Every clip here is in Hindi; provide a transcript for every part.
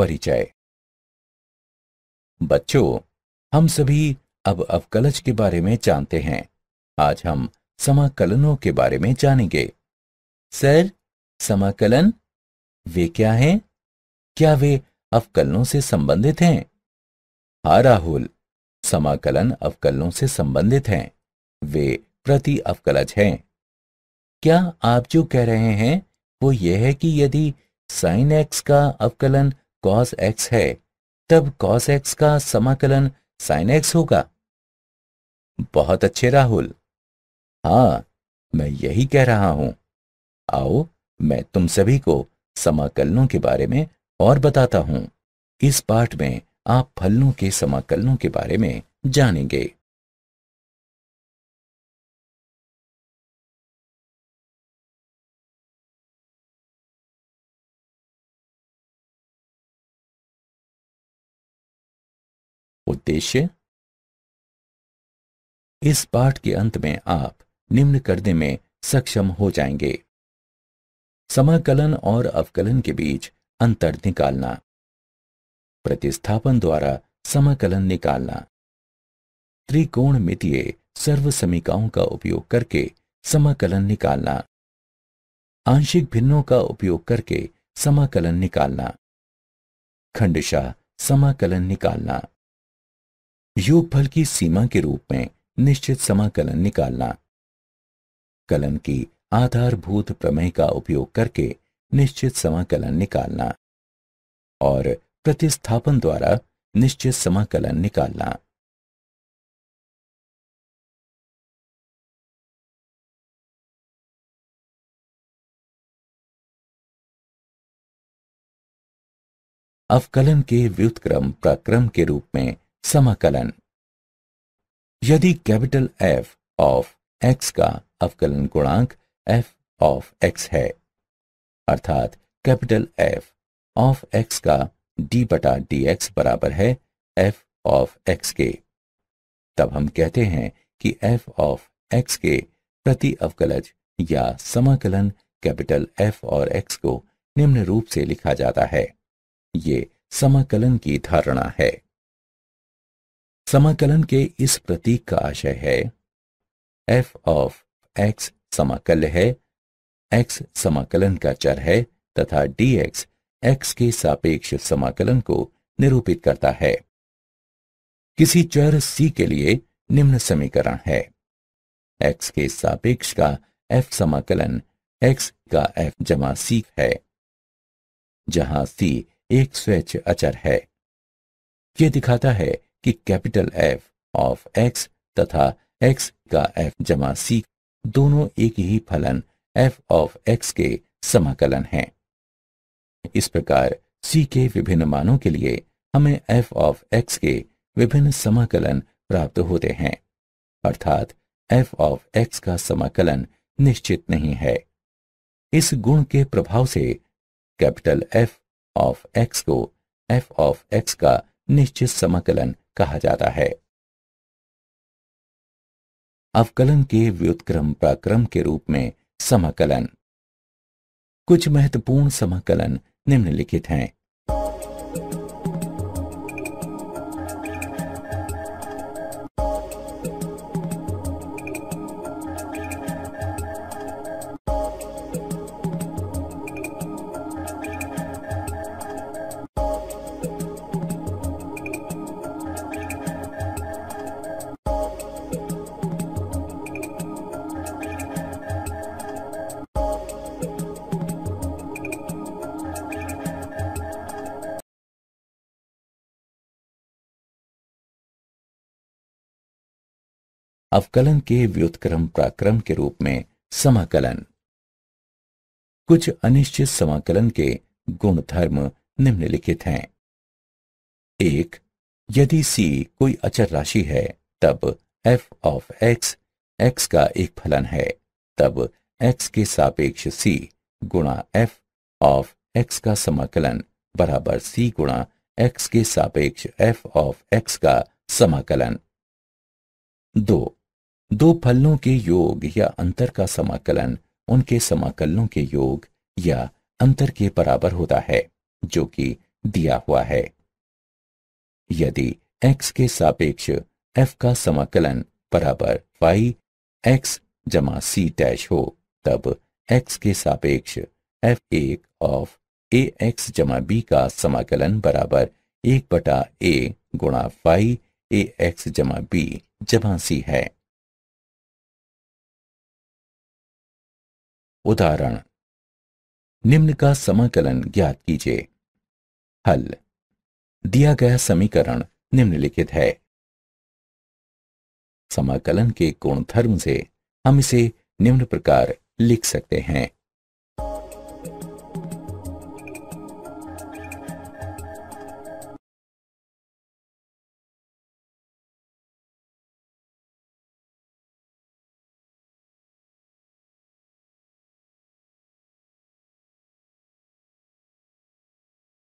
परिचय बच्चों हम सभी अब अवकलज के बारे में जानते हैं आज हम समाकलनों के बारे में जानेंगे सर समाकलन वे क्या हैं? क्या वे अवकलनों से संबंधित हैं हा राहुल समाकलन अवकलनों से संबंधित हैं वे प्रति अवकलज हैं क्या आप जो कह रहे हैं वो यह है कि यदि साइन एक्स का अवकलन कॉस एक्स है तब कॉस एक्स का समाकलन साइन एक्स होगा बहुत अच्छे राहुल हाँ मैं यही कह रहा हूं आओ मैं तुम सभी को समाकलनों के बारे में और बताता हूं इस पाठ में आप फलनों के समाकलनों के बारे में जानेंगे उद्देश्य इस पाठ के अंत में आप निम्न करने में सक्षम हो जाएंगे समाकलन और अवकलन के बीच अंतर निकालना प्रतिस्थापन द्वारा समाकलन निकालना त्रिकोण मितीय सर्व समीकाओं का उपयोग करके समाकलन निकालना आंशिक भिन्नों का उपयोग करके समाकलन निकालना खंडशा समाकलन निकालना योगफल की सीमा के रूप में निश्चित समाकलन निकालना कलन की आधारभूत प्रमेय का उपयोग करके निश्चित समाकलन निकालना और प्रतिस्थापन द्वारा निश्चित समाकलन निकालना अवकलन के व्युतक्रम प्रक्रम के रूप में समाकलन यदि कैपिटल एफ ऑफ एक्स का अवकलन गुणांक एफ ऑफ एक्स है अर्थात कैपिटल एफ ऑफ एक्स का डी बटा डी एक्स बराबर है एफ ऑफ एक्स के तब हम कहते हैं कि एफ ऑफ एक्स के प्रति अवकलज या समाकलन कैपिटल एफ और एक्स को निम्न रूप से लिखा जाता है ये समाकलन की धारणा है समाकलन के इस प्रतीक का आशय है एफ ऑफ एक्स समाकल है एक्स समाकलन का चर है तथा डी एक्स एक्स के सापेक्ष समाकलन को निरूपित करता है किसी चर सी के लिए निम्न समीकरण है एक्स के सापेक्ष का एफ समाकलन एक्स का एफ जमा सी है जहां सी एक स्वच्छ अचर है यह दिखाता है कि कैपिटल एफ ऑफ एक्स तथा एक्स का एफ जमा सी दोनों एक ही फलन एफ ऑफ एक्स के समाकलन हैं। इस प्रकार सी के विभिन्न मानों के लिए हमें एफ ऑफ एक्स के विभिन्न समाकलन प्राप्त होते हैं अर्थात एफ ऑफ एक्स का समाकलन निश्चित नहीं है इस गुण के प्रभाव से कैपिटल एफ ऑफ एक्स को एफ ऑफ एक्स का निश्चित समाकलन कहा जाता है अवकलन के व्युत्क्रम प्राक्रम के रूप में समाकलन कुछ महत्वपूर्ण समाकलन निम्नलिखित हैं अवकलन के व्युत्क्रम प्राक्रम के रूप में समाकलन कुछ अनिश्चित समाकलन के गुणधर्म निम्नलिखित हैं एक यदि c कोई अचर राशि है तब f ऑफ x x का एक फलन है तब x के सापेक्ष c गुणा एफ ऑफ एक्स का समाकलन बराबर c गुणा एक्स के सापेक्ष f ऑफ x का समाकलन दो दो फलों के योग या अंतर का समाकलन उनके समाकलनों के योग या अंतर के बराबर होता है जो कि दिया हुआ है यदि x के सापेक्ष f का समाकलन बराबर y x जमा सी डैश हो तब x के सापेक्ष f एक ऑफ ए एक्स जमा बी का समाकलन बराबर एक बटा ए गुणा फाई ए एक्स जमा बी जमा सी है उदाहरण निम्न का समाकलन ज्ञात कीजिए हल दिया गया समीकरण निम्नलिखित है समाकलन के गुणधर्म से हम इसे निम्न प्रकार लिख सकते हैं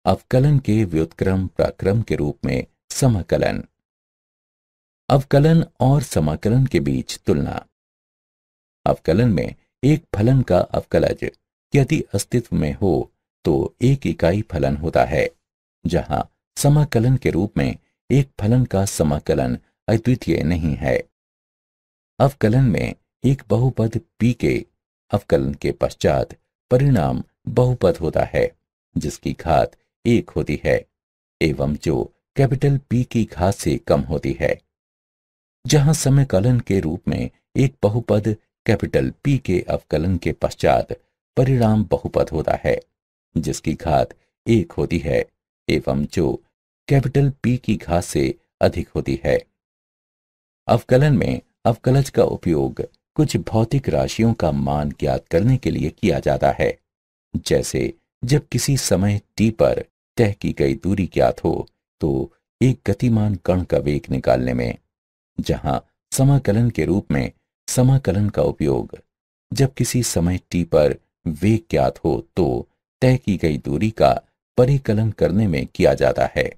अवकलन के व्युत्क्रम प्राक्रम के रूप में समाकलन अवकलन और समाकलन के बीच तुलना अवकलन में एक फलन का अवकलज यदि अस्तित्व में हो तो एक इकाई फलन होता है जहां समाकलन के रूप में एक फलन का समाकलन अद्वितीय नहीं है अवकलन में एक बहुपद p के अवकलन के पश्चात परिणाम बहुपद होता है जिसकी घात एक होती है एवं जो कैपिटल पी की घात से कम होती है जहां समयकलन के रूप में एक बहुपद कैपिटल पी के अवकलन के पश्चात परिणाम बहुपद होता है जिसकी घात एक होती है एवं जो कैपिटल पी की घात से अधिक होती है अवकलन में अवकलज का उपयोग कुछ भौतिक राशियों का मान ज्ञात करने के लिए किया जाता है जैसे जब किसी समय टी पर तय की गई दूरी ज्ञात हो तो एक गतिमान कण का वेग निकालने में जहां समाकलन के रूप में समाकलन का उपयोग जब किसी समय टी पर वेग ज्ञात हो तो तय की गई दूरी का परिकलन करने में किया जाता है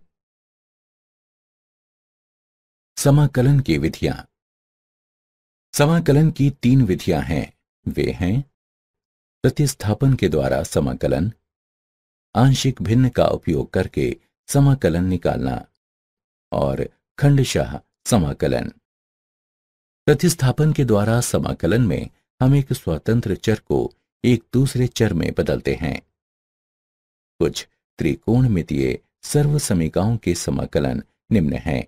समाकलन की विधियां समाकलन की तीन विधियां हैं वे हैं प्रतिस्थापन के द्वारा समाकलन आंशिक भिन्न का उपयोग करके समाकलन निकालना और खंडशाह समाकलन प्रतिस्थापन के द्वारा समाकलन में हम एक स्वतंत्र चर को एक दूसरे चर में बदलते हैं कुछ त्रिकोणमितीय सर्व समीकाओं के समाकलन निम्न हैं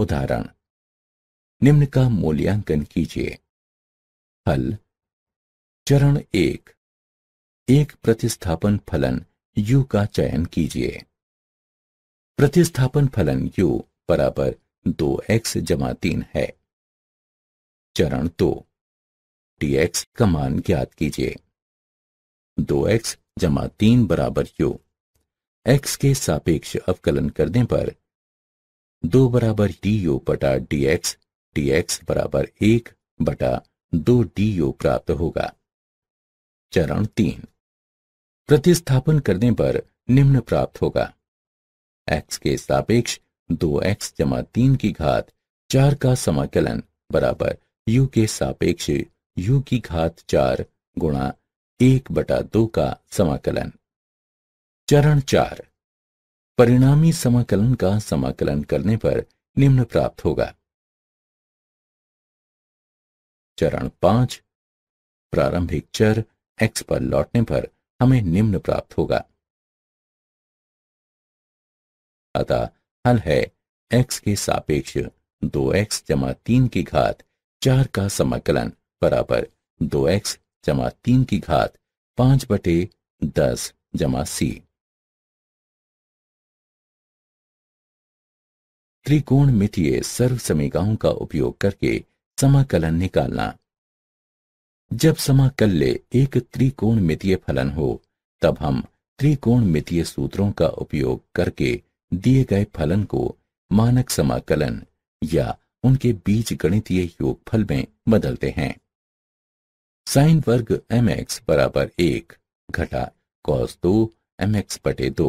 उदाहरण निम्न का मूल्यांकन कीजिए फल चरण एक एक प्रतिस्थापन फलन u का चयन कीजिए प्रतिस्थापन फलन u बराबर दो एक्स जमा तीन है चरण दो डी एक्स का मान ज्ञात कीजिए दो एक्स जमा तीन बराबर यू एक्स के सापेक्ष अवकलन करने पर दो बराबर डी ओ बटा डी एक्स डी एक्स बराबर एक बटा दो डी ओ प्राप्त होगा चरण तीन प्रतिस्थापन करने पर निम्न प्राप्त होगा एक्स के सापेक्ष दो एक्स जमा तीन की घात चार का समाकलन बराबर यू के सापेक्ष यू की घात चार गुणा एक बटा दो का समाकलन चरण चार परिणामी समाकलन का समाकलन करने पर निम्न प्राप्त होगा चरण पांच प्रारंभिक चर एक्स पर लौटने पर हमें निम्न प्राप्त होगा अतः हल है एक्स के सापेक्ष दो एक्स जमा तीन की घात चार का समाकलन बराबर दो एक्स जमा तीन की घात पांच बटे दस जमा सी त्रिकोण मितीय सर्व समीकाओं का उपयोग करके समाकलन निकालना जब समाकल्य एक त्रिकोण मितीय फलन हो तब हम त्रिकोण मितीय सूत्रों का उपयोग करके दिए गए फलन को मानक समाकलन या उनके बीज गणितीय योगफल में बदलते हैं साइन वर्ग एम एक्स बराबर एक घटा कॉस दो एम एक्स बटे दो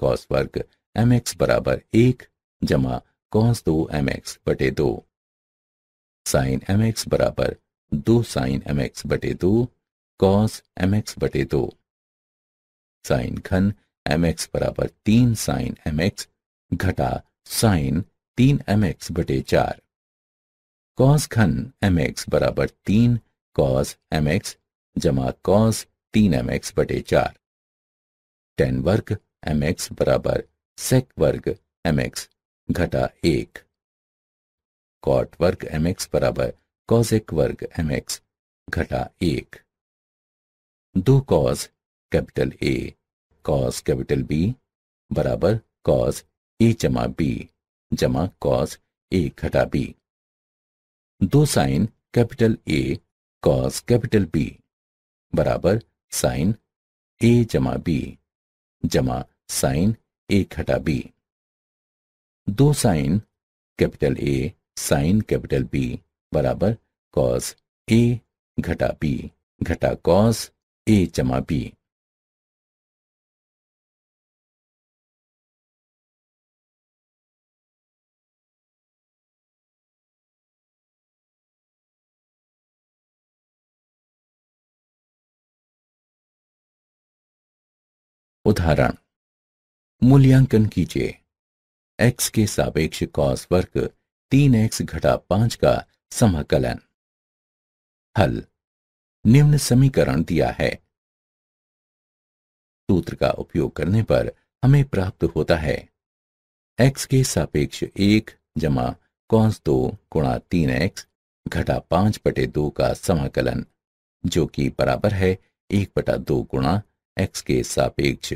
कॉस वर्ग एम एक्स बराबर एक जमा कॉस दो एम एक्स बटे दो साइन एम एक्स बराबर दो साइन एम एक्स बटे दो कॉस एम एक्स बटे दो साइन घन एम एक्स बराबर तीन साइन एम एक्स घटा साइन तीन एम एक्स बटे चार कॉस घन एम एक्स बराबर तीन कॉस एम एक्स जमा कॉस तीन एम एक्स बटे चार टेन वर्ग एम एक्स बराबर सेक वर्ग एम एक्स घटा एक कॉट वर्ग एम एक्स बराबर कॉजेक वर्ग एम एक्स घटा एक दो cos capital A cos capital B बराबर कॉज ए जमा बी जमा कॉज ए घटा बी दो sine capital A cos capital B बराबर साइन ए जमा बी जमा साइन ए घटा बी दो sine capital A sine capital B बराबर कॉस ए घटा बी घटा कॉस ए जमा बी उदाहरण मूल्यांकन कीजिए एक्स के सापेक्ष कॉस वर्ग तीन एक्स घटा पांच का समाकलन हल निम्न समीकरण दिया है सूत्र का उपयोग करने पर हमें प्राप्त होता है एक्स के सापेक्ष एक जमा कॉस दो गुणा तीन एक्स घटा पांच बटे दो का समाकलन जो कि बराबर है एक बटा दो गुणा एक्स के सापेक्ष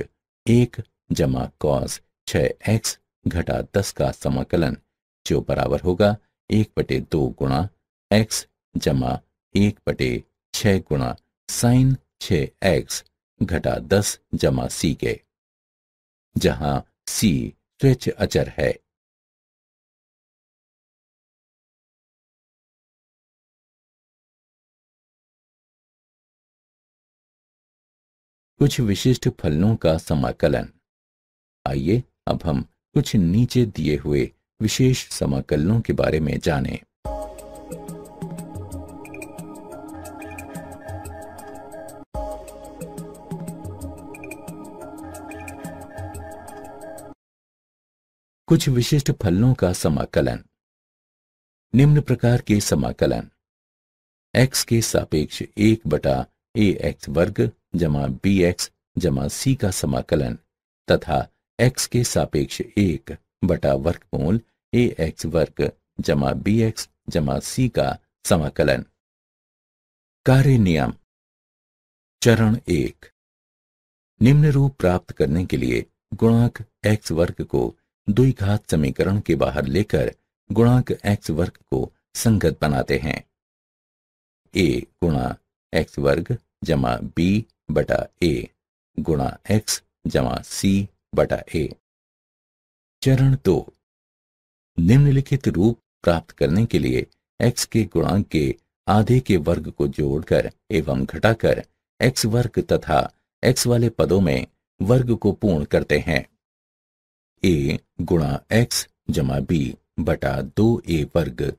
एक जमा कॉस छ एक्स घटा दस का समाकलन जो बराबर होगा एक बटे दो गुणा एक्स जमा एक बटे छ गुणा साइन छ एक्स घटा दस जमा सी के जहां सी स्वच्छ अचर है कुछ विशिष्ट फलनों का समाकलन आइए अब हम कुछ नीचे दिए हुए विशेष समाकलनों के बारे में जानें। कुछ विशिष्ट फलों का समाकलन निम्न प्रकार के समाकलन x के सापेक्ष एक बटा ए एक्स वर्ग जमा बी एक्स जमा सी का समाकलन तथा एक्स के सापेक्ष एक बटा वर्गमूल ए एक्स वर्ग जमा बी एक्स जमा सी का समाकलन कार्य नियम चरण एक निम्न रूप प्राप्त करने के लिए गुणांक एक्स वर्ग को द्विघात समीकरण के बाहर लेकर गुणांक एक्स वर्ग को संगत बनाते हैं ए गुणा एक्स वर्ग जमा बी बटा ए गुणा एक्स जमा सी बटा ए चरण दो निम्नलिखित रूप प्राप्त करने के लिए x के गुणांक के आधे के वर्ग को जोड़कर एवं घटाकर x वर्ग तथा x वाले पदों में वर्ग को पूर्ण करते हैं ए गुणा एक्स जमा बी बटा दो ए वर्ग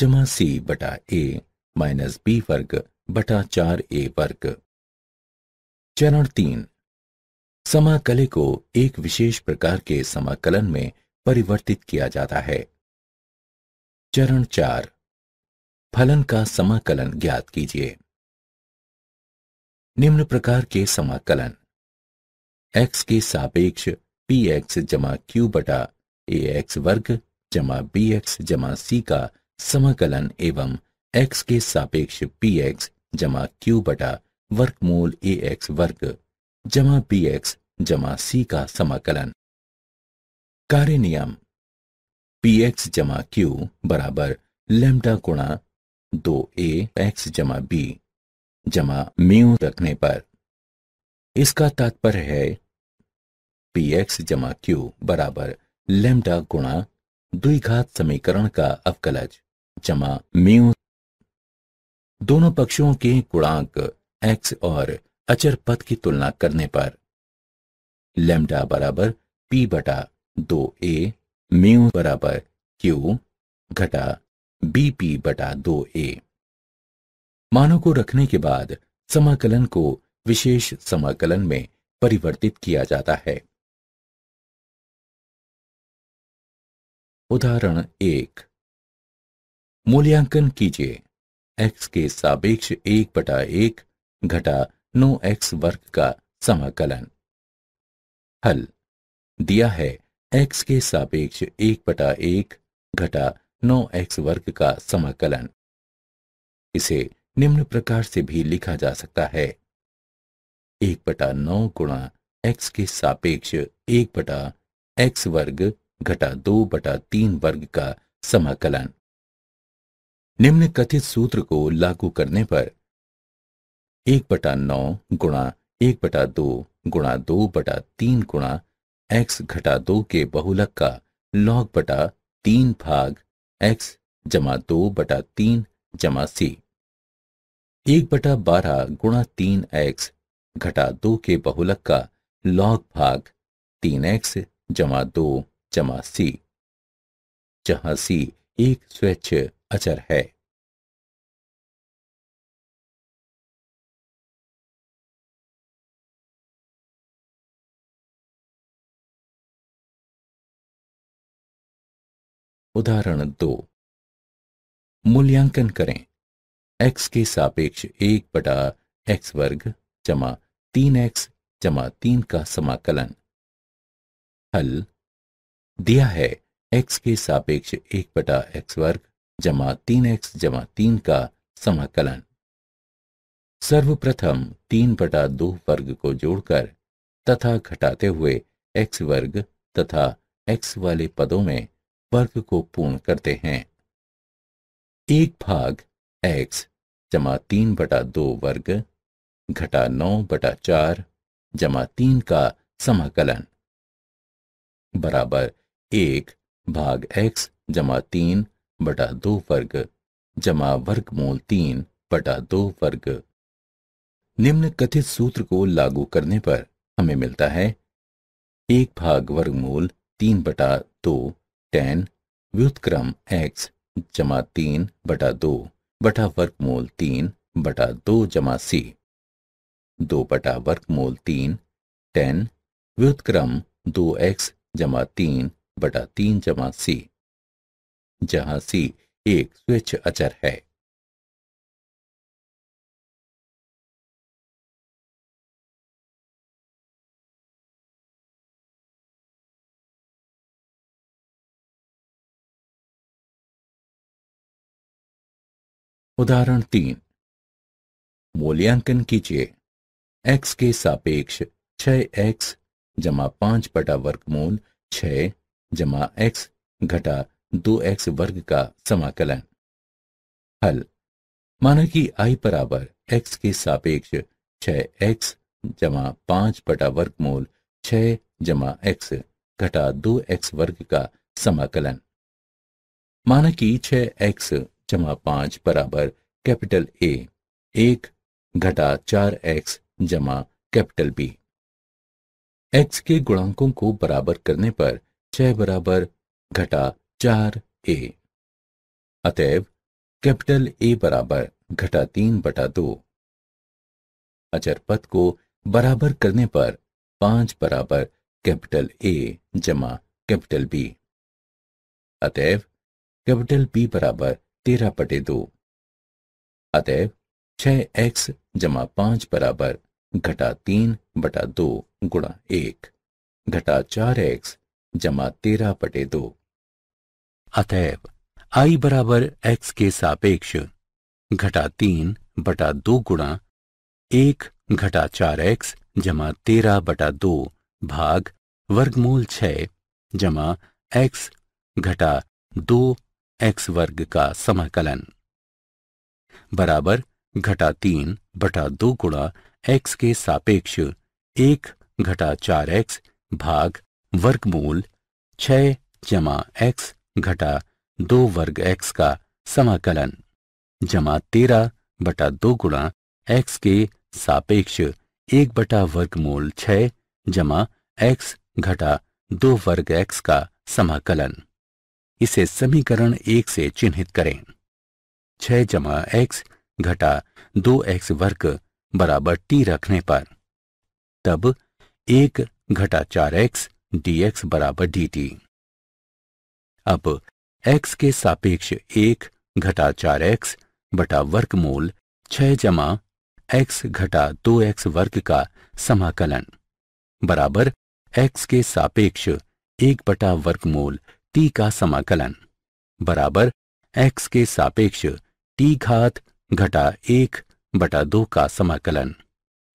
जमा सी बटा ए माइनस बी वर्ग बटा चार ए वर्ग चरण तीन समाकले को एक विशेष प्रकार के समाकलन में परिवर्तित किया जाता है चरण चार फलन का समाकलन ज्ञात कीजिए निम्न प्रकार के समाकलन x के सापेक्ष पी एक्स जमा क्यू बटा ए एक्स वर्ग जमा बी एक्स जमा सी का समाकलन एवं x के सापेक्ष पी एक्स जमा क्यू बटा वर्गमूल ए एक्स वर्ग जमा बी एक्स जमा सी का समाकलन कार्य नियम पी एक्स जमा क्यू बराबर लेमडा गुणा दो ए एक्स जमा बी जमा म्यू रखने पर इसका तात्पर्य है पी एक्स जमा क्यू बराबर लेमडा गुणा द्विघात समीकरण का अवकलज जमा म्यू दोनों पक्षों के गुणांक एक्स और अचर पद की तुलना करने पर लेमडा बराबर पी बटा दो ए म्यू बराबर क्यू घटा बी पी बटा दो ए मानों को रखने के बाद समाकलन को विशेष समाकलन में परिवर्तित किया जाता है उदाहरण एक मूल्यांकन कीजिए x के सापेक्ष एक बटा एक घटा नौ एक्स वर्ग का समाकलन हल दिया है x के सापेक्ष एक बटा एक घटा नौ एक्स वर्ग का समाकलन इसे निम्न प्रकार से भी लिखा जा सकता है एक बटा नौ गुणा एक्स के सापेक्ष एक बटा एक्स वर्ग घटा दो बटा तीन वर्ग का समाकलन निम्न कथित सूत्र को लागू करने पर एक बटा नौ गुणा एक बटा दो गुणा दो बटा तीन गुणा एक्स घटा दो के बहुलक का लॉग बटा तीन भाग एक्स जमा दो बटा तीन जमा सी एक बटा बारह गुणा तीन एक्स घटा दो के बहुलक का लॉग भाग तीन एक्स जमा दो जमा सी जहां सी एक स्वच्छ अचर है उदाहरण दो मूल्यांकन करें एक्स के सापेक्ष एक बटा एक्स वर्ग जमा तीन एक्स जमा तीन का समाकलन हल दिया है एक्स के सापेक्ष एक बटा एक्स वर्ग जमा तीन एक्स जमा तीन का समाकलन सर्वप्रथम तीन बटा दो वर्ग को जोड़कर तथा घटाते हुए एक्स वर्ग तथा एक्स वाले पदों में वर्ग को पूर्ण करते हैं एक भाग x जमा तीन बटा दो वर्ग घटा नौ बटा चार जमा तीन का समाकलन बराबर एक भाग x जमा तीन बटा दो वर्ग जमा वर्गमूल तीन बटा दो वर्ग निम्न कथित सूत्र को लागू करने पर हमें मिलता है एक भाग वर्गमूल तीन बटा दो टेन व्युतक्रम एक्स जमा तीन बटा दो बटा वर्गमूल तीन बटा दो जमा सी दो बटा वर्गमूल तीन टेन व्युतक्रम दो एक्स जमा तीन बटा तीन जमा सी जहां सी एक स्वेच्छ अचर है उदाहरण तीन मूल्यांकन कीजिए x के सापेक्ष छः एक्स जमा पांच बटा वर्गमूल छः जमा एक्स घटा दो एक्स वर्ग का समाकलन हल माना कि i बराबर x के सापेक्ष छः एक्स जमा पांच बटा वर्गमूल छः जमा एक्स घटा दो एक्स वर्ग का समाकलन माना कि छः एक्स जमा पांच बराबर कैपिटल ए एक घटा चार एक्स जमा कैपिटल बी एक्स के गुणांकों को बराबर करने पर छह बराबर घटा चार ए अतएव कैपिटल ए बराबर घटा तीन बटा दो अचर पद को बराबर करने पर पांच बराबर कैपिटल ए जमा कैपिटल बी अतएव कैपिटल बी बराबर तेरह पटे दो अतएव छह एक्स जमा पांच बराबर घटा तीन बटा दो गुणा एक घटा चार एक्स जमा तेरह पटे दो अतएव आई बराबर एक्स के सापेक्ष घटा तीन बटा दो गुणा एक घटा चार एक्स जमा तेरह बटा दो भाग वर्गमूल छ जमा एक्स घटा दो एक्स वर्ग का समाकलन बराबर घटा तीन बटा दो गुणा एक्स के सापेक्ष एक घटा चार एक्स भाग वर्गमूल छह जमा एक्स घटा दो वर्ग एक्स का समाकलन जमा तेरह बटा दो गुणा एक्स के सापेक्ष एक बटा वर्गमूल छह जमा एक्स घटा दो वर्ग एक्स का समाकलन इसे समीकरण एक से चिन्हित करें छह जमा एक्स घटा दो एक्स वर्ग बराबर टी रखने पर तब एक घटा चार एक्स डी एक्स बराबर डी टी अब एक्स के सापेक्ष एक घटा चार एक्स बटा वर्गमूल छह जमा एक्स घटा दो एक्स वर्ग का समाकलन बराबर एक्स के सापेक्ष एक बटा वर्गमूल टी का समाकलन बराबर एक्स के सापेक्ष टी घात घटा एक बटा दो का समाकलन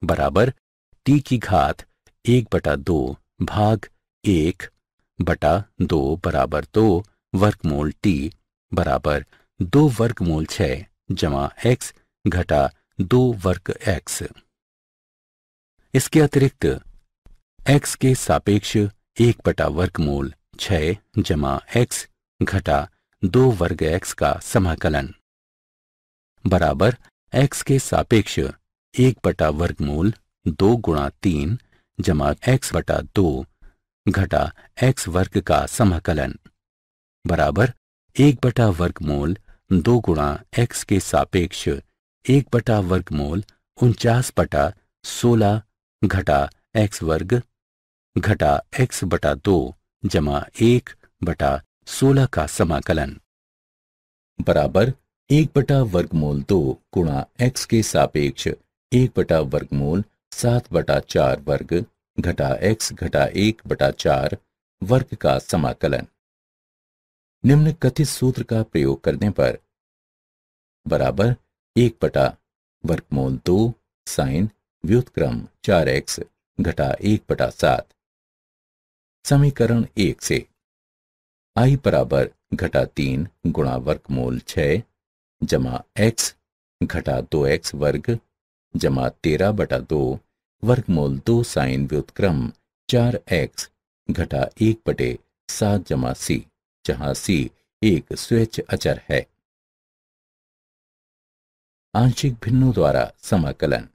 बराबर टी की घात एक बटा दो भाग एक बटा दो बराबर दो वर्गमूल टी बराबर दो वर्गमूल छ जमा एक्स घटा दो वर्ग एक्स इसके अतिरिक्त एक्स के सापेक्ष एक बटा वर्गमूल छ जमा एक्स घटा दो वर्ग एक्स का समाकलन बराबर एक्स के सापेक्ष एक बटा वर्गमूल दो गुणा तीन जमा एक्स बटा दो घटा एक्स वर्ग का समाकलन बराबर एक बटा वर्गमूल दो गुणा एक्स के सापेक्ष एक बटा वर्गमूल उनचास बटा सोलह घटा एक्स वर्ग घटा एक्स बटा दो जमा एक बटा सोलह का समाकलन बराबर एक बटा वर्गमूल दो गुणा एक्स के सापेक्ष एक बटा वर्गमूल सात बटा चार वर्ग घटा एक्स घटा एक बटा चार वर्ग का समाकलन निम्न कथित सूत्र का प्रयोग करने पर बराबर एक बटा वर्गमूल दो साइन व्युतक्रम चार एक्स घटा एक बटा सात समीकरण एक से आई बराबर घटा तीन गुणा वर्गमूल छः जमा एक्स घटा दो एक्स वर्ग जमा तेरह बटा दो वर्गमूल दो साइन व्युतक्रम चार एक्स घटा एक बटे सात जमा सी जहां सी एक स्वेच्छ अचर है आंशिक भिन्नों द्वारा समाकलन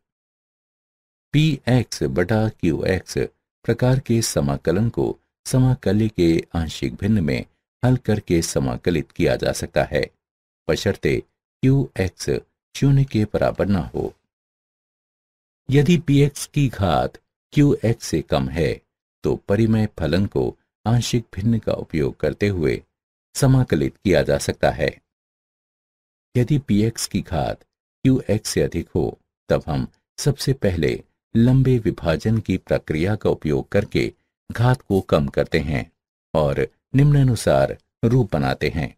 पी एक्स बटा क्यू एक्स प्रकार के समाकलन को समाकल्य के आंशिक भिन्न में हल करके समाकलित किया जा सकता है बशर्ते क्यू एक्स शून्य के बराबर न हो यदि पी एक्स की घात क्यू एक्स से कम है तो परिमय फलन को आंशिक भिन्न का उपयोग करते हुए समाकलित किया जा सकता है यदि पी एक्स की घात क्यू एक्स से अधिक हो तब हम सबसे पहले लंबे विभाजन की प्रक्रिया का उपयोग करके घात को कम करते हैं और निम्नानुसार रूप बनाते हैं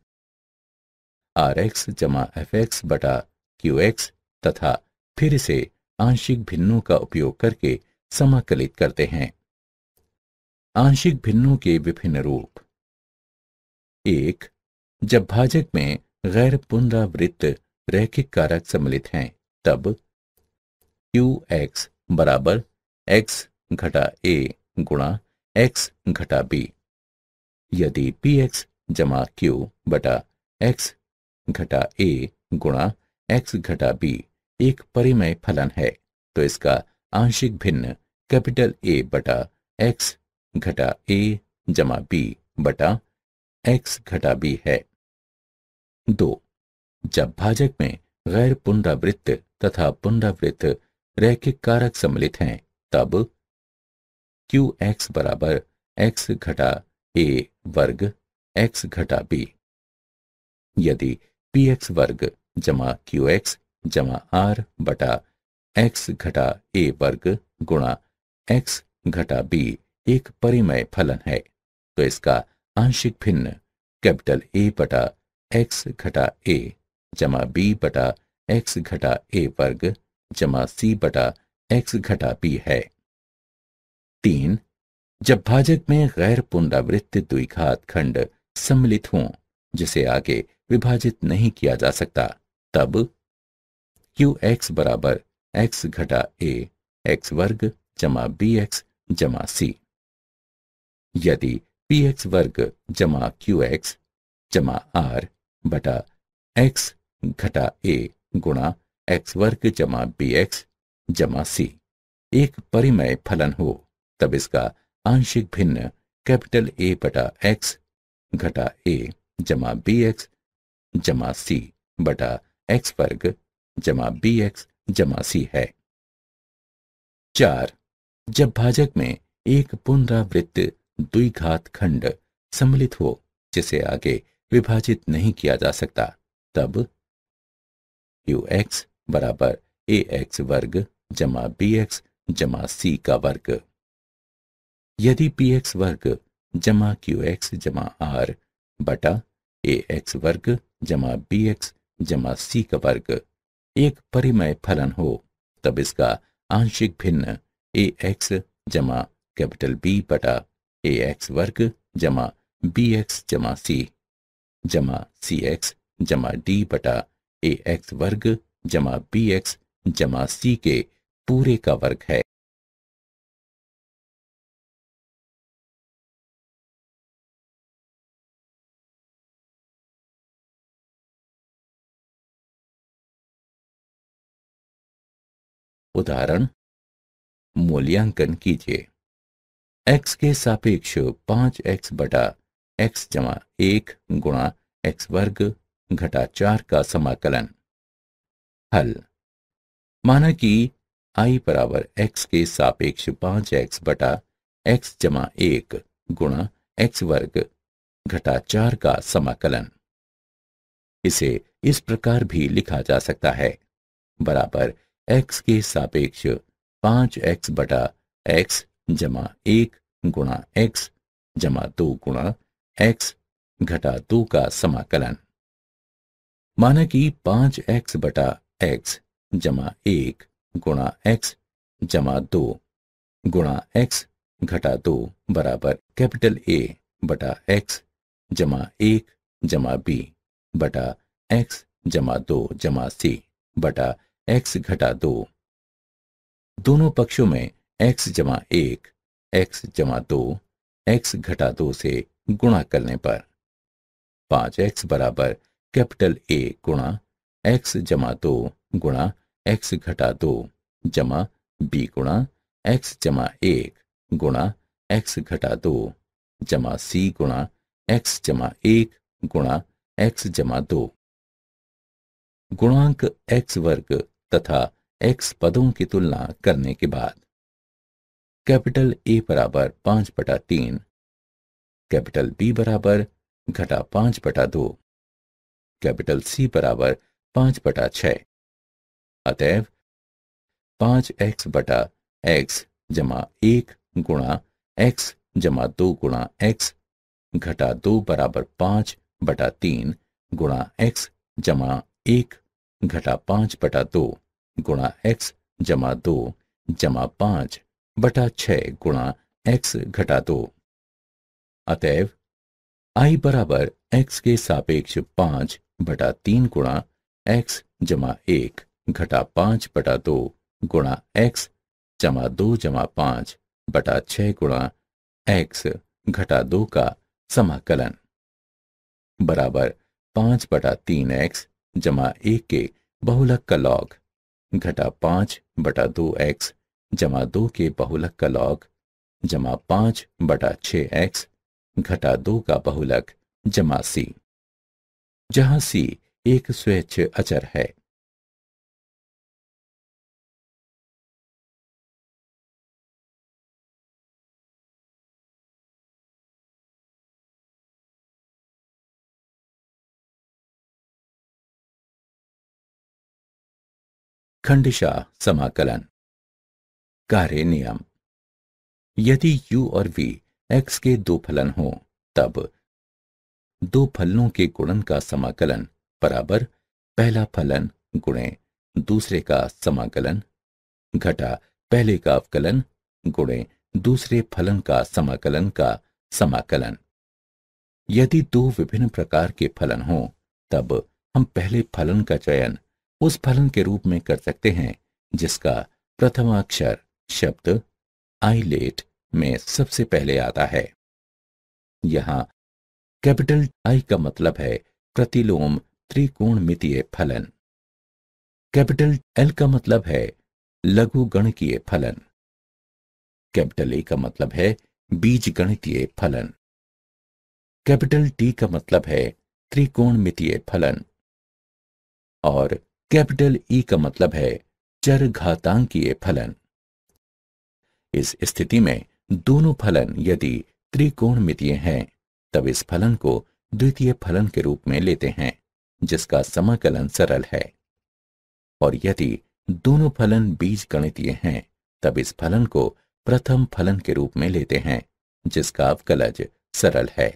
आर एक्स जमा एफ एक्स बटा क्यू एक्स तथा फिर से आंशिक भिन्नों का उपयोग करके समाकलित करते हैं आंशिक भिन्नों के विभिन्न रूप एक जब भाजक में गैर पुनरावृत्त रैखिक कारक सम्मिलित हैं तब क्यू एक्स बराबर एक्स घटा ए गुणा एक्स घटा बी यदि पी एक्स जमा क्यू बटा एक्स घटा ए गुणा एक्स घटा बी एक परिमय फलन है तो इसका आंशिक भिन्न कैपिटल ए बटा एक्स घटा ए जमा बी बटा एक्स घटा बी है दो जब भाजक में गैर पुनरावृत्त तथा पुनरावृत्त रैखिक कारक सम्मिलित हैं तब क्यू एक्स बराबर एक्स घटा ए वर्ग एक्स घटा बी यदि पी एक्स वर्ग जमा क्यू एक्स जमा आर बटा एक्स घटा ए वर्ग गुणा एक्स घटा बी एक परिमय फलन है तो इसका आंशिक भिन्न कैपिटल ए बटा एक्स घटा ए जमा बी बटा एक्स घटा ए वर्ग जमा सी बटा एक्स घटा पी है तीन जब भाजक में गैर पुनरावृत्त द्विघात खंड सम्मिलित हों जिसे आगे विभाजित नहीं किया जा सकता तब क्यू एक्स बराबर एक्स घटा ए एक्स वर्ग जमा बी एक्स जमा सी यदि पी एक्स वर्ग जमा क्यू एक्स जमा आर बटा एक्स घटा ए गुणा एक्स वर्ग जमा बी एक्स जमा सी एक परिमय फलन हो तब इसका आंशिक भिन्न कैपिटल ए बटा एक्स घटा ए जमा बी एक्स जमा सी बटा एक्स वर्ग जमा बी एक्स जमा सी है चार जब भाजक में एक पुनरावृत्त द्विघात खंड सम्मिलित हो जिसे आगे विभाजित नहीं किया जा सकता तब यू एक्स बराबर ए एक्स वर्ग जमा बी एक्स जमा सी का वर्ग यदि पी एक्स वर्ग जमा क्यू एक्स जमा आर बटा ए एक्स वर्ग जमा बी एक्स जमा सी का वर्ग एक परिमय फलन हो तब इसका आंशिक भिन्न ए एक्स जमा कैपिटल बी बटा ए एक्स वर्ग जमा बी एक्स जमा सी जमा सी एक्स जमा डी बटा ए एक्स वर्ग जमा बी एक्स जमा सी के पूरे का वर्ग है उदाहरण मूल्यांकन कीजिए x के सापेक्ष पांच एक्स बटा एक्स जमा एक गुणा एक्स वर्ग घटा चार का समाकलन हल माना कि आई बराबर एक्स के सापेक्ष पांच एक्स बटा एक्स जमा एक गुणा एक्स वर्ग घटा चार का समाकलन इसे इस प्रकार भी लिखा जा सकता है बराबर एक्स के सापेक्ष पांच एक्स बटा एक्स जमा एक गुणा एक्स जमा दो गुणा एक्स घटा दो का समाकलन माना कि पांच एक्स बटा एक्स जमा एक गुणा एक्स जमा दो गुणा एक्स घटा दो बराबर कैपिटल ए बटा एक्स जमा एक जमा बी बटा एक्स जमा दो जमा सी बटा एक्स घटा दो दोनों पक्षों में एक्स जमा एक एक्स जमा दो एक्स घटा दो से गुणा करने पर पांच एक्स बराबर कैपिटल ए गुणा एक्स जमा दो गुणा एक्स घटा दो जमा बी गुणा एक्स जमा एक गुणा एक्स घटा दो जमा सी गुणा एक्स जमा एक गुणा एक्स जमा दो गुणांक एक्स वर्ग तथा एक्स पदों की तुलना करने के बाद कैपिटल ए बराबर पांच बटा तीन कैपिटल बी बराबर घटा पांच बटा दो कैपिटल सी बराबर पांच बटा छ अतएव पांच एक्स बटा एक्स जमा एक गुणा एक्स जमा दो गुणा एक्स घटा दो बराबर पांच बटा तीन गुणा एक्स जमा एक घटा पांच बटा दो गुणा एक्स जमा दो जमा पांच बटा छ गुणा एक्स घटा दो अतएव आई बराबर एक्स के सापेक्ष पांच बटा तीन गुणा एक्स जमा एक घटा पांच बटा दो गुणा एक्स जमा दो जमा पांच बटा छह गुणा एक्स घटा दो का समाकलन बराबर पांच बटा तीन एक्स जमा एक के बहुलक का लॉग घटा पांच बटा दो एक्स जमा दो के बहुलक का लॉग जमा पांच बटा छ एक्स घटा दो का बहुलक जमा सी जहां सी एक स्वेच्छ अचर है खंडिशा समाकलन कार्य नियम यदि u और v x के दो फलन हो तब दो फलनों के गुणन का समाकलन बराबर पहला फलन गुणे दूसरे का समाकलन घटा पहले का अवकलन गुणे दूसरे फलन का समाकलन का समाकलन यदि दो विभिन्न प्रकार के फलन हों तब हम पहले फलन का चयन उस फलन के रूप में कर सकते हैं जिसका प्रथमाक्षर शब्द आईलेट में सबसे पहले आता है यहां कैपिटल आई का मतलब है प्रतिलोम त्रिकोण मितीय फलन कैपिटल एल का मतलब है लघु गणकीय फलन कैपिटल ए का मतलब है बीज गणितीय फलन कैपिटल टी का मतलब है त्रिकोण मितीय फलन और कैपिटल ई e का मतलब है चर घातांकीय फलन इस स्थिति में दोनों फलन यदि त्रिकोण मितीय हैं तब इस फलन को द्वितीय फलन के रूप में लेते हैं जिसका समाकलन सरल है और यदि दोनों फलन बीज गणितीय हैं तब इस फलन को प्रथम फलन के रूप में लेते हैं जिसका अवकलज सरल है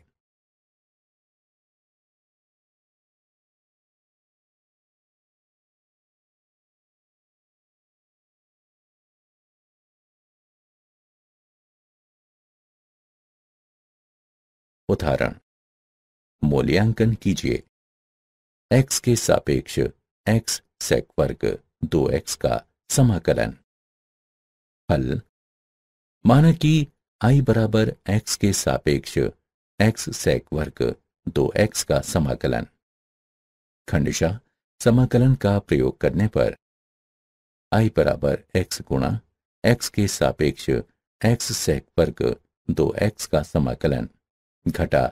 उदाहरण मूल्यांकन कीजिए एक्स के सापेक्ष एक्स सेक वर्ग दो एक्स का समाकलन हल माना कि आई बराबर एक्स के सापेक्ष एक्स सेक वर्ग दो एक्स का समाकलन खंडशा समाकलन का प्रयोग करने पर आई बराबर एक्स गुणा एक्स के सापेक्ष एक्स सेक वर्ग दो एक्स का समाकलन घटा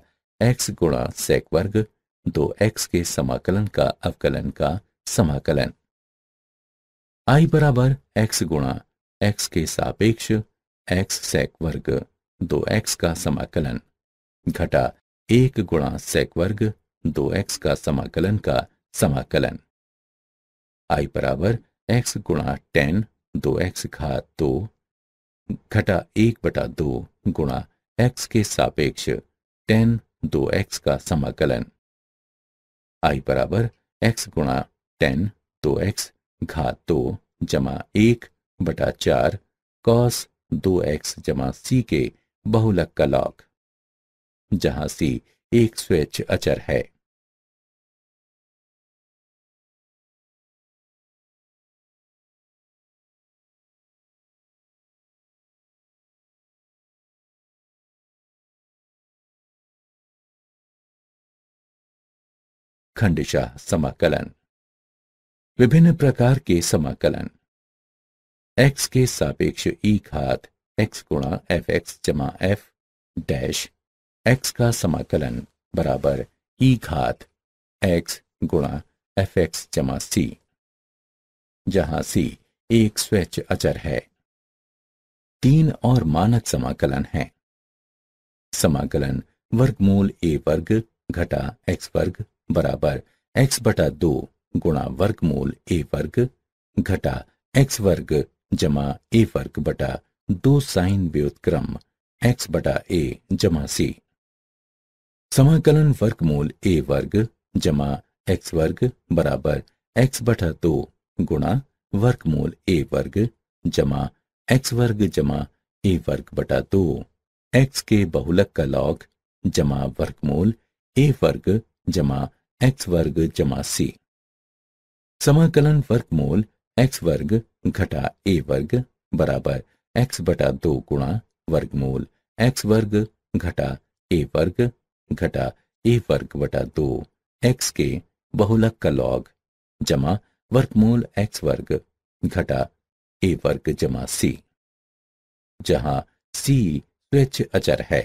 एक्स गुणा सेक वर्ग दो एक्स के समाकलन का अवकलन का समाकलन आई बराबर एक्स गुणा एक्स के सापेक्ष एक्स सेक वर्ग दो एक्स का समाकलन घटा एक गुणा सेक वर्ग दो एक्स का समाकलन का समाकलन आई बराबर एक्स गुणा टेन दो एक्स घात दो घटा एक बटा दो गुणा एक्स के सापेक्ष टेन दो एक्स का समाकलन आई बराबर एक्स गुणा टेन दो एक्स घात दो जमा एक बटा चार कॉस दो एक्स जमा सी के बहुलक का लॉग जहां सी एक स्वेच्छ अचर है खंडशा समाकलन विभिन्न प्रकार के समाकलन x के सापेक्ष e घात x गुणा एफ एक्स जमा एफ डैश एक्स का समाकलन बराबर e घात x गुणा एफ एक्स जमा सी जहां सी एक स्वच्छ अचर है तीन और मानक समाकलन है समाकलन वर्गमूल ए वर्ग घटा एक्स वर्ग बराबर एक्स बटा दो गुणा वर्गमूल ए वर्ग घटा एक्स वर्ग जमा ए वर्ग बटा दो साइन व्योतक्रम एक्स बटा ए जमा सी समाकलन वर्गमूल ए वर्ग जमा एक्स वर्ग बराबर एक्स बटा दो गुणा वर्गमूल ए वर्ग जमा एक्स वर्ग जमा ए वर्ग बटा दो एक्स के बहुलक का लॉग जमा वर्गमूल ए वर्ग जमा एक्स वर्ग जमा सी समाकलन वर्गमूल एक्स वर्ग घटा ए वर्ग बराबर एक्स बटा दो गुणा वर्गमूल एक्स वर्ग घटा ए वर्ग घटा ए वर्ग बटा दो एक्स के बहुलक का लॉग जमा वर्गमूल एक्स वर्ग घटा ए वर्ग जमा सी जहां सी स्वेच्छ अचर है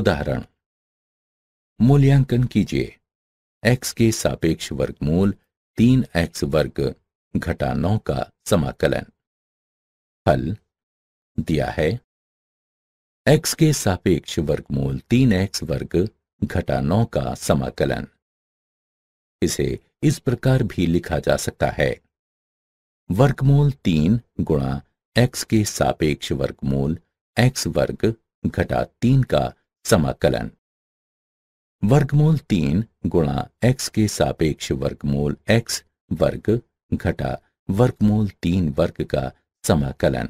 उदाहरण मूल्यांकन कीजिए x के सापेक्ष वर्गमूल तीन एक्स वर्ग घटा नौ का समाकलन फल दिया है x के सापेक्ष वर्गमूल तीन एक्स वर्ग घटा नौ का समाकलन इसे इस प्रकार भी लिखा जा सकता है वर्गमूल तीन गुणा एक्स के सापेक्ष वर्गमूल एक्स वर्ग घटा तीन का समाकलन वर्गमूल तीन गुणा एक्स के सापेक्ष वर्गमूल एक्स वर्ग घटा वर्गमूल तीन वर्ग का समाकलन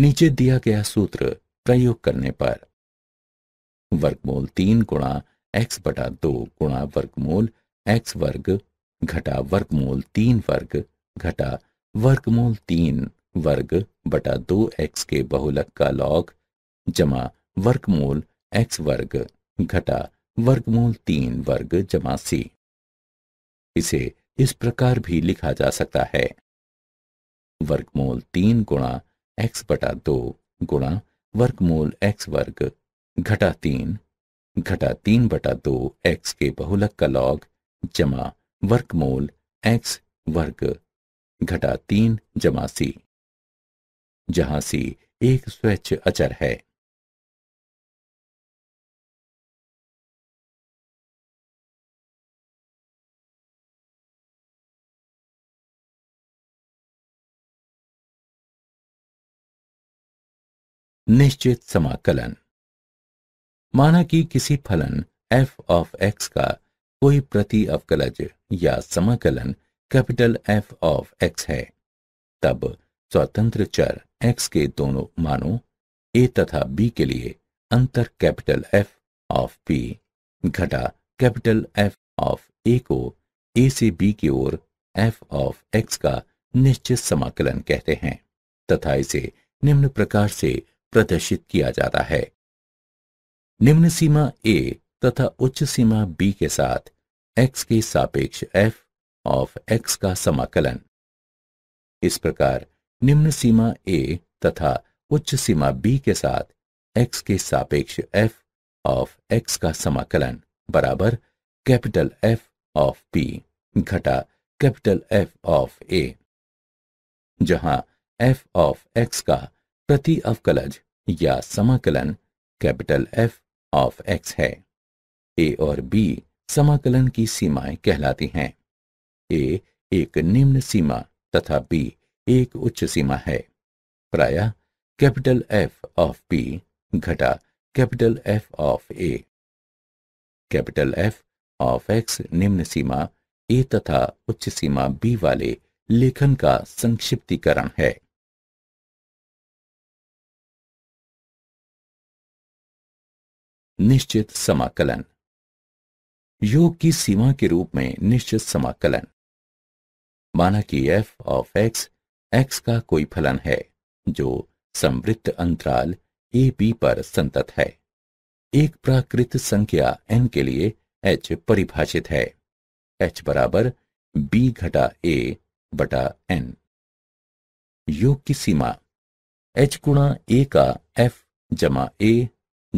नीचे दिया गया सूत्र प्रयोग करने पर वर्गमूल तीन गुणा एक्स बटा दो गुणा वर्गमूल एक्स वर्ग घटा वर्गमूल तीन वर्ग घटा वर्गमूल तीन वर्ग बटा दो एक्स के बहुलक का लॉग जमा वर्गमूल एक्स वर्ग घटा वर्गमूल तीन वर्ग जमा सी इसे इस प्रकार भी लिखा जा सकता है वर्गमूल तीन गुणा एक्स बटा दो गुणा वर्गमूल एक्स वर्ग घटा तीन घटा तीन बटा दो एक्स के बहुलक का लॉग जमा वर्गमूल एक्स वर्ग घटा तीन जमा सी जहां सी एक स्वच्छ अचर है निश्चित समाकलन माना कि किसी फलन f ऑफ x का कोई प्रति अवकलज या समाकलन कैपिटल f ऑफ x है तब स्वतंत्र चर x के दोनों मानों a तथा b के लिए अंतर कैपिटल f ऑफ p घटा कैपिटल f ऑफ a को a से b की ओर f ऑफ x का निश्चित समाकलन कहते हैं तथा इसे निम्न प्रकार से प्रदर्शित किया जाता है निम्न सीमा ए तथा उच्च सीमा बी के साथ एक्स के सापेक्ष एफ ऑफ एक्स का समाकलन इस प्रकार निम्न सीमा ए तथा उच्च सीमा बी के साथ एक्स के सापेक्ष एफ ऑफ एक्स का समाकलन बराबर कैपिटल एफ ऑफ पी घटा कैपिटल एफ ऑफ ए जहां एफ ऑफ एक्स का प्रति अवकलज या समाकलन कैपिटल एफ ऑफ एक्स है ए और बी समाकलन की सीमाएं कहलाती हैं ए एक निम्न सीमा तथा बी एक उच्च सीमा है प्राय कैपिटल एफ ऑफ बी घटा capital F of A capital F of X निम्न सीमा ए तथा उच्च सीमा बी वाले लेखन का संक्षिप्तीकरण है निश्चित समाकलन योग की सीमा के रूप में निश्चित समाकलन माना कि एफ ऑफ एक्स एक्स का कोई फलन है जो समृद्ध अंतराल ए बी पर संतत है एक प्राकृत संख्या एन के लिए एच परिभाषित है एच बराबर बी घटा ए बटा एन योग की सीमा एच गुणा ए का एफ जमा ए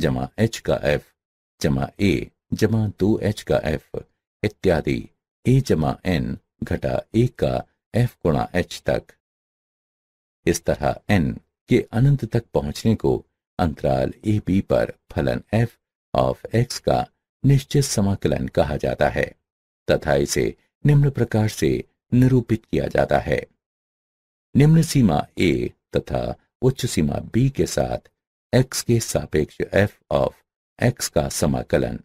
जमा एच का एफ जमा ए जमा दो एच का एफ इत्यादि ए जमा एन घटा ए का एफ गुणा एच तक इस तरह एन के अनंत तक पहुंचने को अंतराल ए बी पर फलन एफ ऑफ एक्स का निश्चित समाकलन कहा जाता है तथा इसे निम्न प्रकार से निरूपित किया जाता है निम्न सीमा ए तथा उच्च सीमा बी के साथ x के सापेक्ष f ऑफ x का समाकलन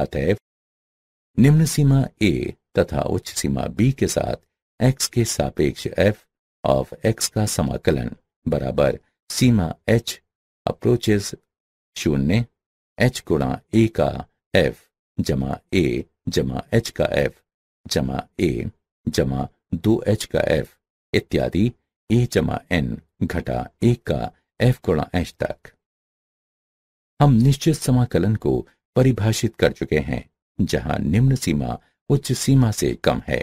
अतएव निम्न सीमा a तथा उच्च सीमा b के साथ x के सापेक्ष f ऑफ x का समाकलन बराबर सीमा h अप्रोचेस शून्य h गुणा ए का f जमा a जमा h का f जमा a जमा दो एच का f इत्यादि a जमा n घटा a का एफ गुणा एच तक हम निश्चित समाकलन को परिभाषित कर चुके हैं जहां निम्न सीमा उच्च सीमा से कम है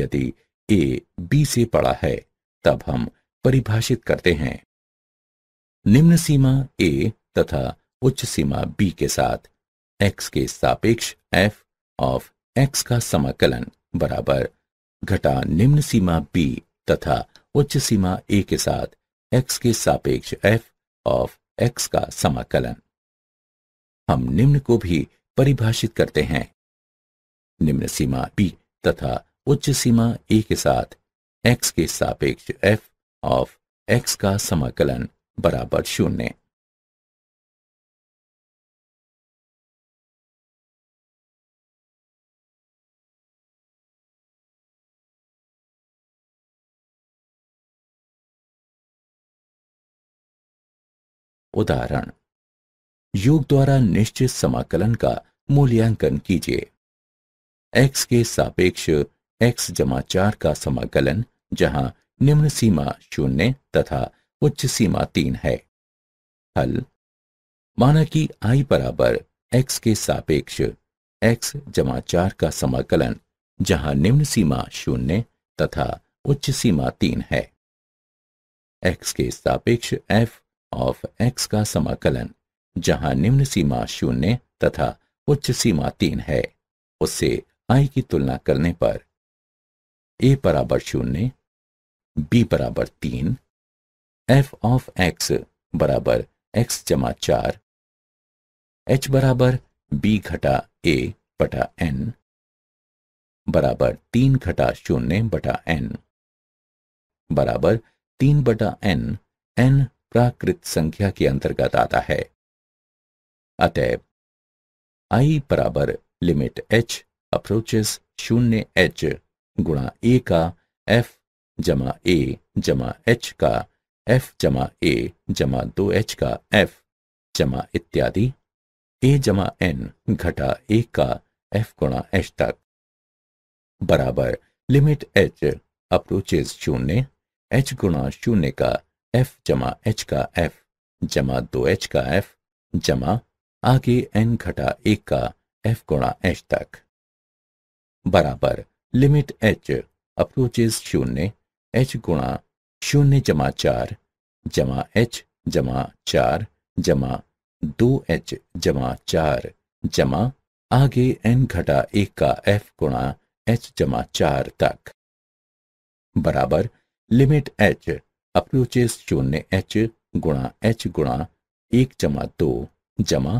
यदि ए बी से बड़ा है तब हम परिभाषित करते हैं निम्न सीमा ए तथा उच्च सीमा बी के साथ एक्स के सापेक्ष एफ ऑफ एक्स का समाकलन बराबर घटा निम्न सीमा बी तथा उच्च सीमा ए के साथ एक्स के सापेक्ष एफ ऑफ एक्स का समाकलन हम निम्न को भी परिभाषित करते हैं निम्न सीमा b तथा उच्च सीमा ए के साथ एक्स के सापेक्ष एफ ऑफ एक्स का समाकलन बराबर शून्य उदाहरण योग द्वारा निश्चित समाकलन का मूल्यांकन कीजिए x के सापेक्ष x जमा चार का समाकलन जहां निम्न सीमा शून्य तथा उच्च सीमा तीन है हल माना कि i बराबर x के सापेक्ष x जमा चार का समाकलन जहां निम्न सीमा शून्य तथा उच्च सीमा तीन है x के सापेक्ष f ऑफ एक्स का समाकलन जहां निम्न सीमा शून्य तथा उच्च सीमा तीन है उससे आई की तुलना करने पर ए बराबर शून्य बी बराबर तीन एफ ऑफ एक्स बराबर एक्स जमा चार एच बराबर बी घटा ए बटा एन बराबर तीन घटा शून्य बटा एन बराबर तीन बटा एन एन प्राकृत संख्या के अंतर्गत आता है अतएव आई बराबर लिमिट एच अप्रोचेस शून्य एच गुणा ए का एफ जमा ए जमा एच का एफ जमा ए जमा दो एच का एफ जमा इत्यादि ए जमा एन घटा ए का एफ गुणा एच तक बराबर लिमिट एच अप्रोचेस शून्य एच गुणा शून्य का एफ जमा एच का एफ जमा दो एच का एफ जमा आगे एन घटा एक का एफ गुणा एच तक बराबर लिमिट एच अप्रोचेज शून्य एच गुणा शून्य जमा चार जमा एच जमा चार जमा दो एच जमा चार जमा आगे एन घटा एक का एफ गुणा एच जमा चार तक बराबर लिमिट एच अप्रोचेस शून्य एच गुणा एच गुणा एक जमा दो जमा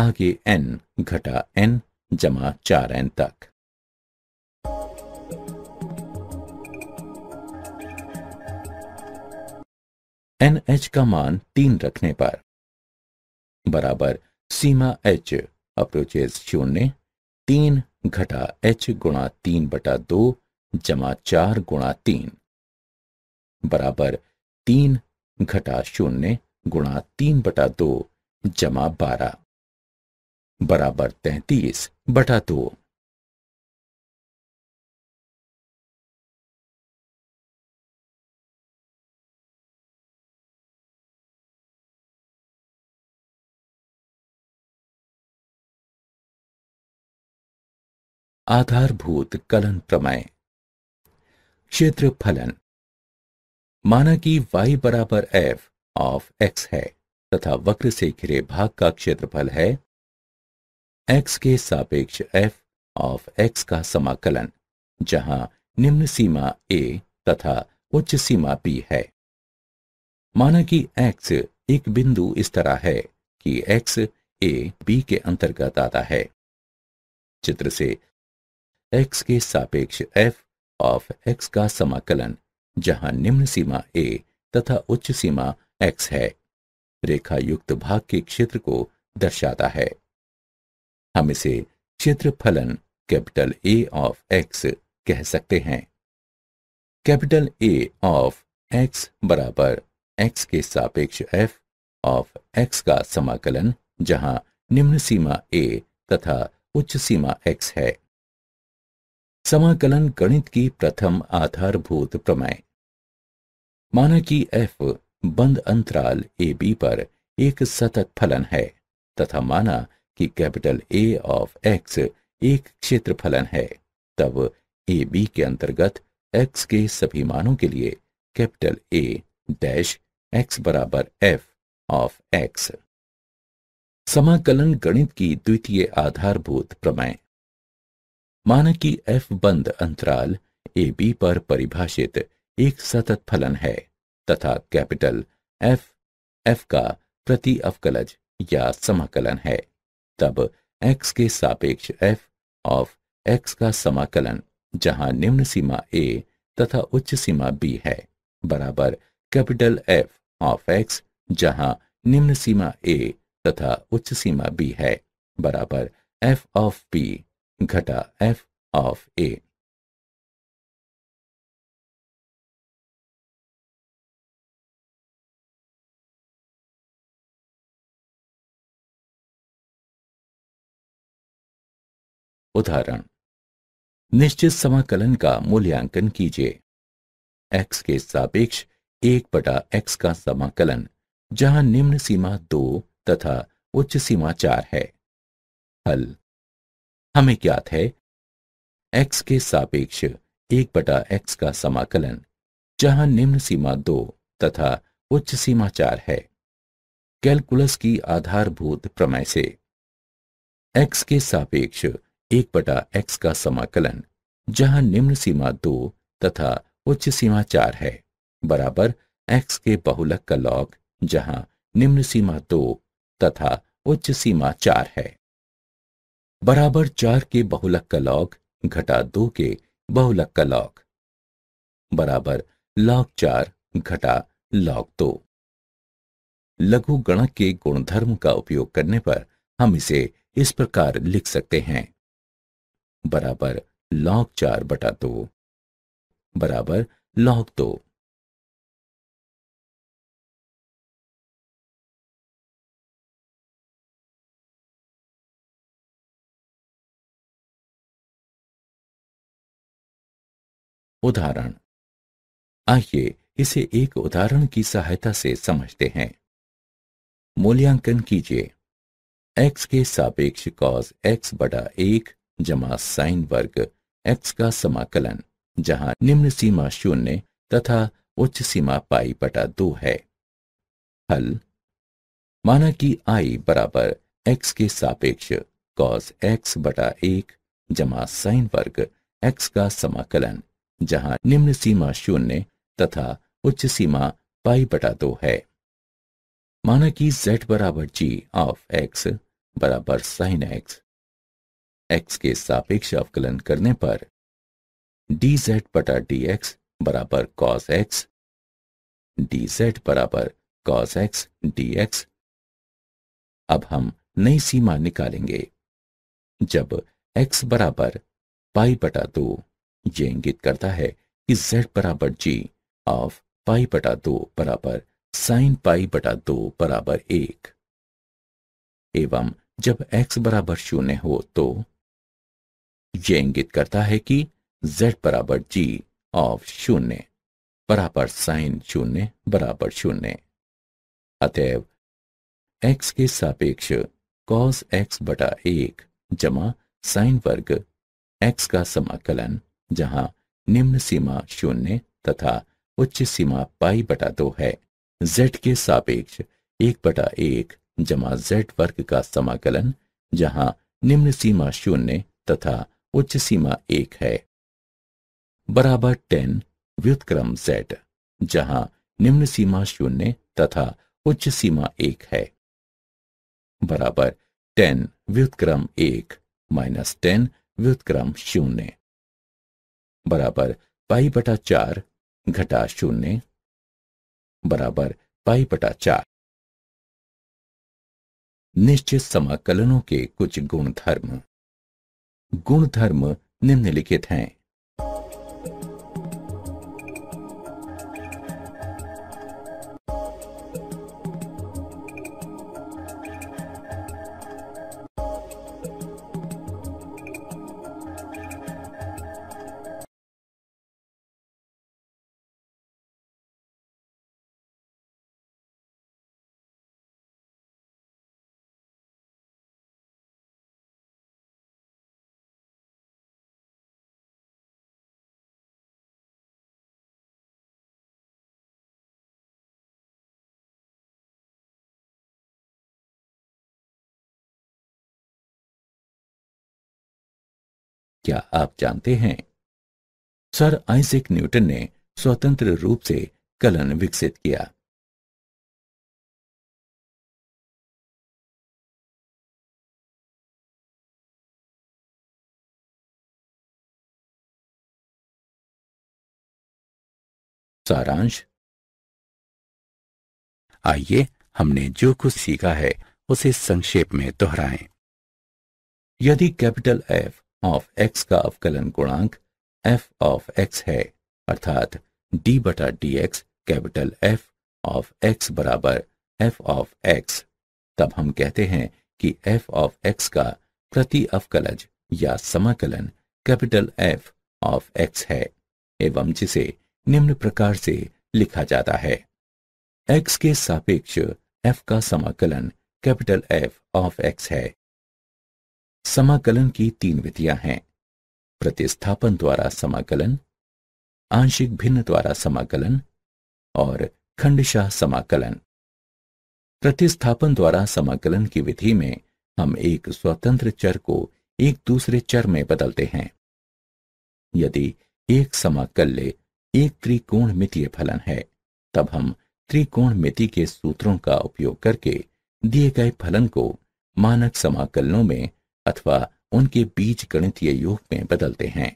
आगे एन घटा एन जमा चार एन तक एन एच का मान तीन रखने पर बराबर सीमा एच अप्रोचेस शून्य तीन घटा एच गुणा तीन बटा दो जमा चार गुणा तीन बराबर तीन घटा शून्य गुणा तीन बटा दो जमा बारह बराबर तैतीस बटा दो आधारभूत कलन प्रमेय क्षेत्र फलन माना कि y बराबर एफ ऑफ x है तथा वक्र से घिरे भाग का क्षेत्रफल है x के सापेक्ष f ऑफ x का समाकलन जहां निम्न सीमा a तथा उच्च सीमा p है माना कि x एक बिंदु इस तरह है कि x a b के अंतर्गत आता है चित्र से x के सापेक्ष f ऑफ x का समाकलन जहां निम्न सीमा ए तथा उच्च सीमा एक्स है रेखा युक्त भाग के क्षेत्र को दर्शाता है हम इसे क्षेत्र फलन कैपिटल ए ऑफ एक्स कह सकते हैं कैपिटल ए ऑफ एक्स बराबर एक्स के सापेक्ष एफ ऑफ एक्स का समाकलन जहां निम्न सीमा ए तथा उच्च सीमा एक्स है समाकलन गणित की प्रथम आधारभूत प्रमेय माना कि एफ बंद अंतराल ए बी पर एक सतत फलन है तथा माना कि कैपिटल ए ऑफ एक्स एक क्षेत्र फलन है तब ए बी के अंतर्गत एक्स के सभी मानों के लिए कैपिटल ए डैश एक्स बराबर एफ ऑफ एक्स समाकलन गणित की द्वितीय आधारभूत प्रमेय माना की एफ बंद अंतराल ए बी पर परिभाषित एक सतत फलन है तथा कैपिटल एफ एफ का प्रति अवकलज या समाकलन है तब एक्स के सापेक्ष एफ ऑफ एक्स का समाकलन जहां निम्न सीमा ए तथा उच्च सीमा बी है बराबर कैपिटल एफ ऑफ एक्स जहां निम्न सीमा ए तथा उच्च सीमा बी है बराबर एफ ऑफ बी घटा एफ ऑफ ए उदाहरण निश्चित समाकलन का मूल्यांकन कीजिए एक्स के सापेक्ष एक बटा एक्स का समाकलन जहां निम्न सीमा दो तथा उच्च सीमा चार है हल हमें ज्ञात है एक्स के सापेक्ष एक बटा एक्स का समाकलन जहां निम्न सीमा दो तथा उच्च सीमा चार है कैलकुलस की आधारभूत प्रमेय से एक्स के सापेक्ष एक बटा एक्स का समाकलन जहां निम्न सीमा दो तथा उच्च सीमा चार है बराबर एक्स के बहुलक का लॉग जहां निम्न सीमा दो तथा उच्च सीमा चार है बराबर चार के बहुलक का लॉग घटा दो के बहुलक का लॉग बराबर लॉग चार घटा लॉग दो लघु गणक के गुणधर्म का उपयोग करने पर हम इसे इस प्रकार लिख सकते हैं बराबर लॉग चार बटा दो बराबर लॉग दो उदाहरण आइए इसे एक उदाहरण की सहायता से समझते हैं मूल्यांकन कीजिए x के सापेक्ष कॉस x बड़ा एक जमा साइन वर्ग x का समाकलन जहां निम्न सीमा शून्य तथा उच्च सीमा पाई बटा दो है हल माना कि i बराबर x के सापेक्ष कॉस x बटा एक जमा साइन वर्ग x का समाकलन जहां निम्न सीमा शून्य तथा उच्च सीमा पाई बटा दो है माना कि z बराबर जी ऑफ एक्स बराबर साइन एक्स एक्स के सापेक्ष अवकलन करने पर डी जेड बटा डी एक्स बराबर कॉस एक्स डी जेड बराबर कॉस एक्स डी एक्स अब हम नई सीमा निकालेंगे जब x बराबर पाई बटा दो ये इंगित करता है कि z बराबर जी ऑफ पाई बटा दो बराबर साइन पाई बटा दो बराबर एक एवं जब x बराबर शून्य हो तो यह इंगित करता है कि z बराबर जी ऑफ शून्य बराबर साइन शून्य बराबर शून्य अतएव x के सापेक्ष कॉस x बटा एक जमा साइन वर्ग x का समाकलन जहां निम्न सीमा शून्य तथा उच्च सीमा पाई बटा दो है z के सापेक्ष एक बटा एक जमा जेड वर्ग का समाकलन जहां निम्न सीमा शून्य तथा उच्च सीमा एक है बराबर टेन व्युतक्रम z, जहां निम्न सीमा शून्य तथा उच्च सीमा एक है बराबर टेन व्युतक्रम एक माइनस टेन व्युतक्रम शून्य बराबर पाई बटा चार घटा शून्य बराबर पाई बटा चार निश्चित समाकलनों के कुछ गुणधर्म गुणधर्म निम्नलिखित हैं क्या आप जानते हैं सर आइजेक न्यूटन ने स्वतंत्र रूप से कलन विकसित किया सारांश आइए हमने जो कुछ सीखा है उसे संक्षेप में दोहराएं। यदि कैपिटल एफ ऑफ एक्स का अवकलन गुणांक एफ ऑफ एक्स है अर्थात डी बटा D X capital F of X बराबर एफ ऑफ एक्स तब हम कहते हैं कि एफ ऑफ एक्स का प्रति अवकलज या समाकलन कैपिटल एफ ऑफ एक्स है एवं जिसे निम्न प्रकार से लिखा जाता है एक्स के सापेक्ष एफ का समाकलन कैपिटल एफ ऑफ एक्स है समाकलन की तीन विधियां हैं प्रतिस्थापन द्वारा समाकलन आंशिक भिन्न द्वारा समाकलन और खंडशाह समाकलन प्रतिस्थापन द्वारा समाकलन की विधि में हम एक स्वतंत्र चर को एक दूसरे चर में बदलते हैं यदि एक समाकल्य एक त्रिकोण मितीय फलन है तब हम त्रिकोण मिति के सूत्रों का उपयोग करके दिए गए फलन को मानक समाकलनों में अथवा उनके बीज गणितीय योग में बदलते हैं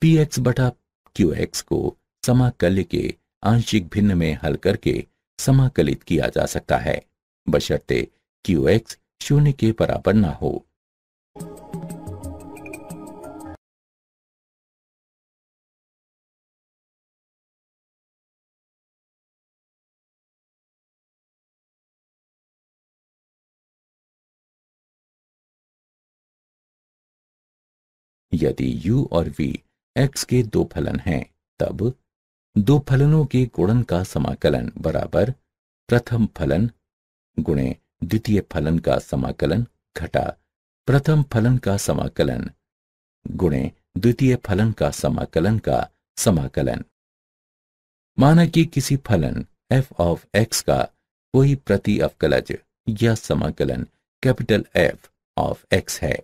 पीएक्स बटा क्यू एक्स को समाकल्य के आंशिक भिन्न में हल करके समाकलित किया जा सकता है बशर्ते क्यू एक्स शून्य के बराबर ना हो यदि u और v x के दो फलन हैं तब दो फलनों के गुणन का समाकलन बराबर प्रथम फलन गुणे द्वितीय फलन का समाकलन घटा प्रथम फलन का समाकलन गुणे द्वितीय फलन का समाकलन का समाकलन माना कि किसी फलन f ऑफ x का कोई प्रति अवकलज या समाकलन कैपिटल F ऑफ x है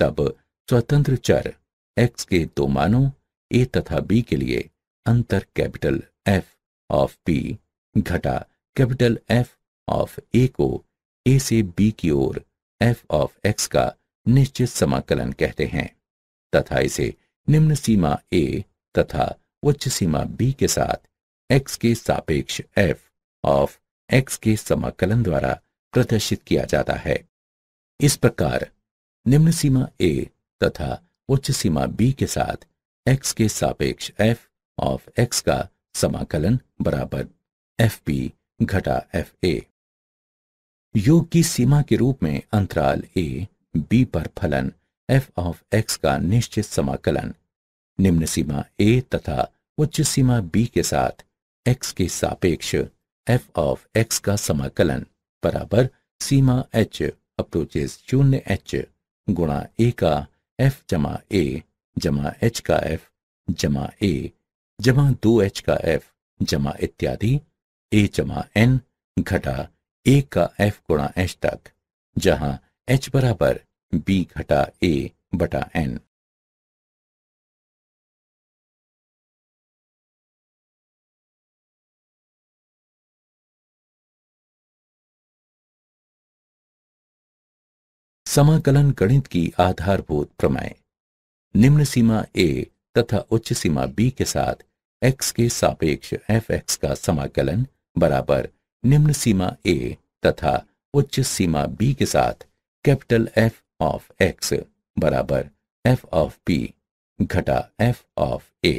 तब स्वतंत्र चर एक्स के दो मानों ए तथा बी के लिए अंतर कैपिटल एफ ऑफ पी घटा कैपिटल एफ ऑफ ए को ए से बी की ओर एफ ऑफ एक्स का निश्चित समाकलन कहते हैं तथा इसे निम्न सीमा ए तथा उच्च सीमा बी के साथ एक्स के सापेक्ष एफ ऑफ एक्स के समाकलन द्वारा प्रदर्शित किया जाता है इस प्रकार निम्न सीमा ए तथा उच्च सीमा बी के साथ एक्स के सापेक्ष एफ ऑफ एक्स का समाकलन बराबर एफ पी घटा एफ ए योग की सीमा के रूप में अंतराल ए बी पर फलन एफ ऑफ एक्स का निश्चित समाकलन निम्न सीमा ए तथा उच्च सीमा बी के साथ एक्स के सापेक्ष एफ ऑफ एक्स का समाकलन बराबर सीमा एच अप्रोचेस शून्य एच गुणा ए का एफ जमा ए जमा एच का एफ जमा ए जमा दो एच का एफ जमा इत्यादि ए जमा एन घटा ए का एफ गुणा एच तक जहां एच बराबर बी घटा ए बटा एन समाकलन गणित की आधारभूत प्रमेय निम्न सीमा ए तथा उच्च सीमा बी के साथ एक्स के सापेक्ष एफ एक्स का समाकलन बराबर निम्न सीमा ए तथा उच्च सीमा बी के साथ कैपिटल एफ ऑफ एक्स बराबर एफ ऑफ पी घटा एफ ऑफ ए